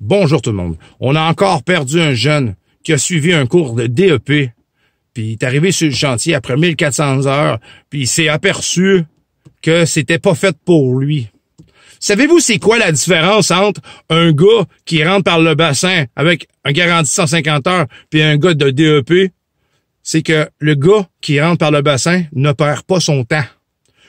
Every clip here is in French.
Bonjour tout le monde. On a encore perdu un jeune qui a suivi un cours de DEP, puis il est arrivé sur le chantier après 1400 heures, puis il s'est aperçu que c'était pas fait pour lui. Savez-vous c'est quoi la différence entre un gars qui rentre par le bassin avec un garantie 150 heures puis un gars de DEP? C'est que le gars qui rentre par le bassin ne perd pas son temps.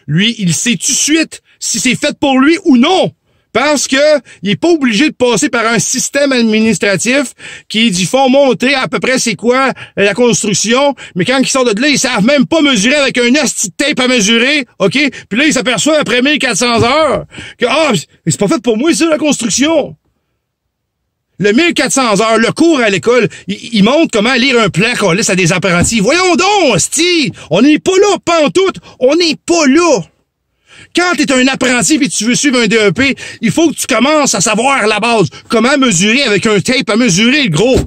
Lui, il sait tout de suite si c'est fait pour lui ou non. Parce que il est pas obligé de passer par un système administratif qui du font montrer à peu près c'est quoi la construction, mais quand ils sortent de là, ils savent même pas mesurer avec un asti tape à mesurer, OK? Puis là, ils s'aperçoivent après 1400 heures que ah, c'est pas fait pour moi, c'est la construction. Le 1400 heures, le cours à l'école, il, montrent montre comment lire un plan qu'on laisse à des apprentis. Voyons donc, On n'est pas là, pantoute! On n'est pas là! quand tu es un apprenti et tu veux suivre un DEP, il faut que tu commences à savoir la base. Comment mesurer avec un tape à mesurer, le gros.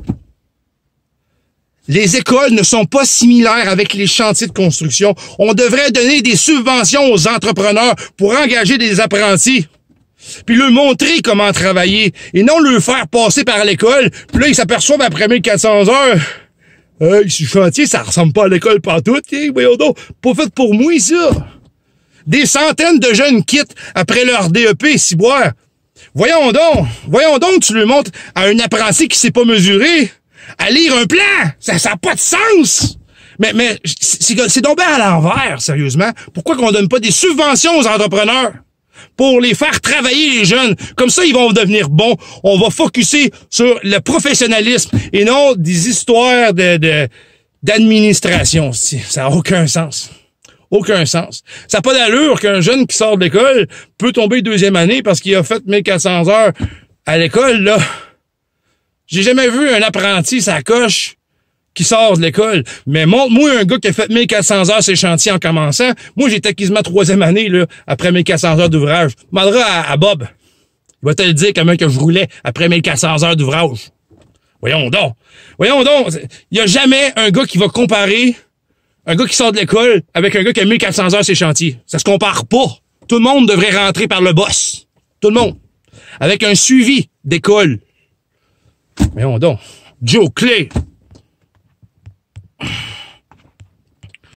Les écoles ne sont pas similaires avec les chantiers de construction. On devrait donner des subventions aux entrepreneurs pour engager des apprentis. Puis leur montrer comment travailler et non leur faire passer par l'école. Puis là, ils s'aperçoivent après 1400 heures. Euh, ce chantier, ça ressemble pas à l'école pas tout. voyons pas fait pour moi, ça. Des centaines de jeunes quittent après leur DEP boire. Voyons donc, voyons donc, tu le montres à un apprenti qui s'est pas mesuré, à lire un plan. Ça n'a pas de sens. Mais, mais c'est tombé à l'envers, sérieusement. Pourquoi qu'on donne pas des subventions aux entrepreneurs? pour les faire travailler les jeunes. Comme ça, ils vont devenir bons. On va focuser sur le professionnalisme et non des histoires de d'administration. ça n'a aucun sens. Aucun sens. Ça n'a pas d'allure qu'un jeune qui sort de l'école peut tomber deuxième année parce qu'il a fait 1400 heures à l'école, là. J'ai jamais vu un apprenti coche, qui sort de l'école. Mais montre-moi un gars qui a fait 1400 heures ses chantiers en commençant. Moi, j'étais quasiment troisième année, là, après 1400 heures d'ouvrage. Je à, Bob. Il va te le dire même que je roulais après 1400 heures d'ouvrage. Voyons donc. Voyons donc. Il y a jamais un gars qui va comparer un gars qui sort de l'école avec un gars qui a 1400 heures ses chantiers. Ça se compare pas. Tout le monde devrait rentrer par le boss. Tout le monde. Avec un suivi d'école. Mais on donc. Joe Clay,